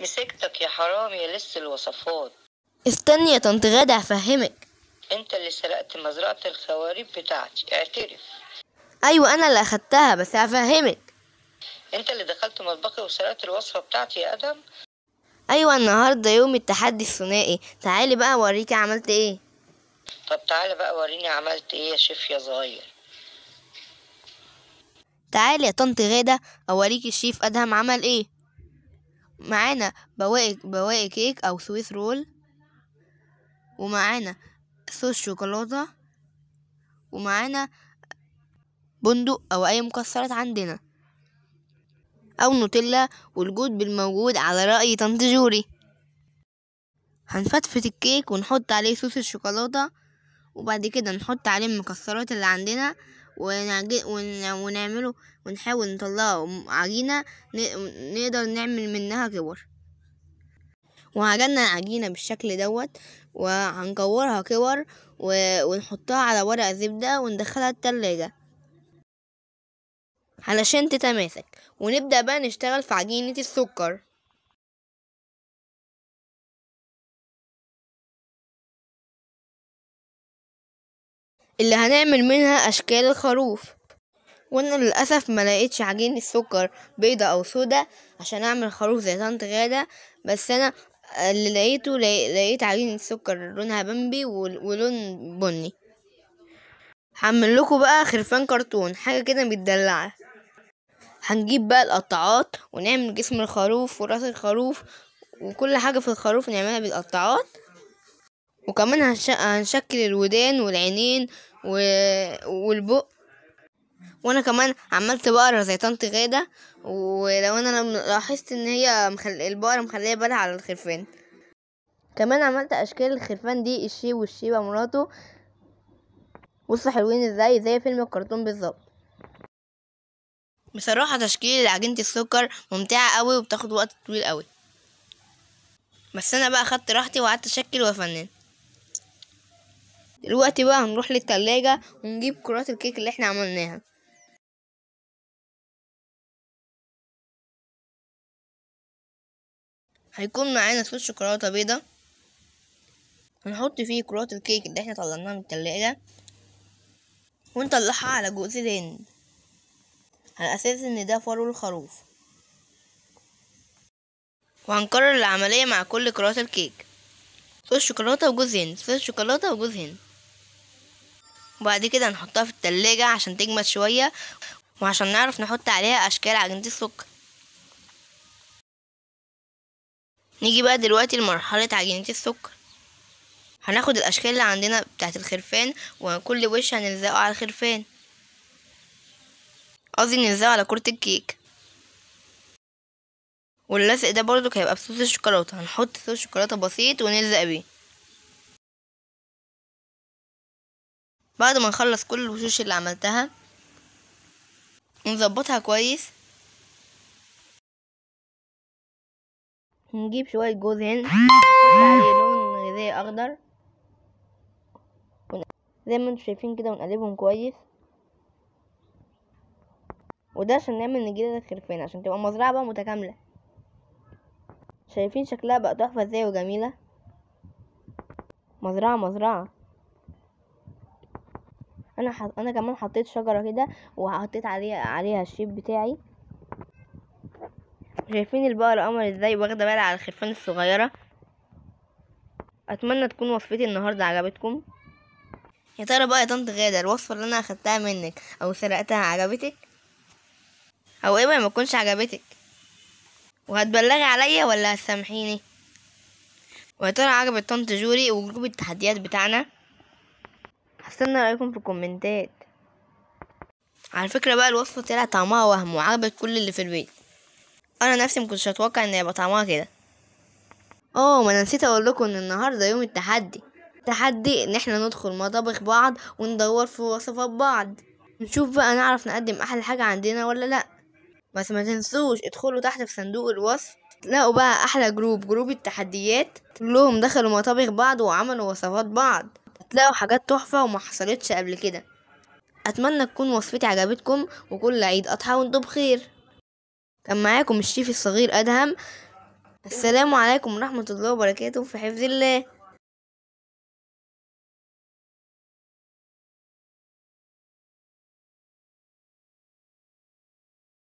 مسكتك يا حرامي لسه الوصفات استني يا طنط غادة هفهمك انت اللي سرقت مزرعة الخواريب بتاعتي اعترف ايوه انا اللي اخدتها بس هفهمك انت اللي دخلت مطبخي وسرقت الوصفة بتاعتي يا ادم ايوه النهارده يوم التحدي الثنائي تعالي بقى اوريكي عملت ايه طب تعالى بقى وريني عملت ايه يا شيف يا صغير تعالي يا طنط غادة اوريكي الشيف ادهم عمل ايه معانا بواقي بواقي كيك او سويس رول ومعانا صوص شوكولاتة ومعانا بندق او اي مكسرات عندنا او نوتيلا والجود بالموجود على رأي طنط جوري هنفتفت الكيك ونحط عليه صوص الشوكولاتة وبعد كده نحط عليه المكسرات اللي عندنا ونعمله ونحاول نطلعه عجينة نقدر نعمل منها كور وعجلنا العجينة بالشكل دوت وهنكورها كور ونحطها على ورق زبدة وندخلها التلاجة علشان تتماسك ونبدأ بقى نشتغل في عجينة السكر اللي هنعمل منها أشكال الخروف وانا للاسف ما لقيتش عجينه سكر بيضه او سودا عشان اعمل خروف زي طنط غاده بس انا اللي لقيته لقيت عجينه سكر لونها بمبي ولون بني هعمل لكم بقى خرفان كرتون حاجه كده متدلعه هنجيب بقى القطعات ونعمل جسم الخروف وراس الخروف وكل حاجه في الخروف نعملها بالقطعات وكمان هنشكل الودان والعينين و... والبق وانا كمان عملت بقرة زي طنط غادة ولو انا لاحظت ان هي مخل... البقرة مخلية بالها على الخرفان كمان عملت اشكال الخرفان دي الشي والشيبة مراته بصوا حلوين ازاي زي فيلم الكرتون بالظبط بصراحة تشكيل عجينة السكر ممتعة قوي وبتاخد وقت طويل قوي بس انا بقى خدت راحتي وقعدت اشكل وافنن دلوقتي بقى هنروح للتلاجة ونجيب كرات الكيك اللي احنا عملناها هيكون معانا ثلاث شوكولاتة بيضة هنحط فيه كرات الكيك اللي احنا طلعناها من التلاجة ونطلعها على جوز الهند على أساس إن ده فرو الخروف وهنكرر العملية مع كل كرات الكيك ثلاث شوكولاتة وجوز هند ثلاث شوكولاتة وجوز هند وبعد كده نحطها في التلاجة عشان تجمد شوية وعشان نعرف نحط عليها أشكال عجينة السكر نيجي بقى دلوقتي لمرحلة عجينة السكر هناخد الأشكال اللي عندنا بتاعت الخرفان وكل وش هنلزقه على الخرفان قصدي نلزقه على كرة الكيك واللزق ده برضو هيبقى بصوص الشوكولاتة هنحط صوص شوكولاتة بسيط ونلزق بيه بعد ما نخلص كل الوشوش اللي عملتها نظبطها كويس نجيب شوية جوز هند عليه لون غذائي أخضر زي ما انتم شايفين كده ونقلبهم كويس وده عشان نعمل نجيلة الخرفان عشان تبقى مزرعة بقى متكاملة شايفين شكلها بقى تحفة ازاي وجميلة مزرعة مزرعة انا حط... انا كمان حطيت شجره كده وحطيت عليها عليها الشيب بتاعي شايفين البقرة قمر ازاي واخدة بالها على الخرفان الصغيرة اتمنى تكون وصفتي النهاردة عجبتكم يا ترى بقى يا طنط غادة الوصفة اللي انا اخدتها منك او سرقتها عجبتك او ايه ما تكونش عجبتك وهتبلغي عليا ولا هتسامحيني ويا ترى عجبت طنط جوري وجروب التحديات بتاعنا هستنى رايكم في الكومنتات على فكره بقى الوصفه طلع طعمها وهم وعجبت كل اللي في البيت انا نفسي مكنتش اتوقع ان هيبقى طعمها كده اه ما انا نسيت اقول لكم ان النهارده يوم التحدي تحدي ان احنا ندخل مطابخ بعض وندور في وصفات بعض نشوف بقى نعرف نقدم احلى حاجه عندنا ولا لا بس ما تنسوش ادخلوا تحت في صندوق الوصف تلاقوا بقى احلى جروب جروب التحديات كلهم دخلوا مطابخ بعض وعملوا وصفات بعض هتلاقوا حاجات تحفة وما حصلتش قبل كده اتمنى تكون وصفتي عجبتكم وكل عيد اضحى وانتم بخير كان معاكم الشيف الصغير ادهم السلام عليكم ورحمة الله وبركاته في حفظ الله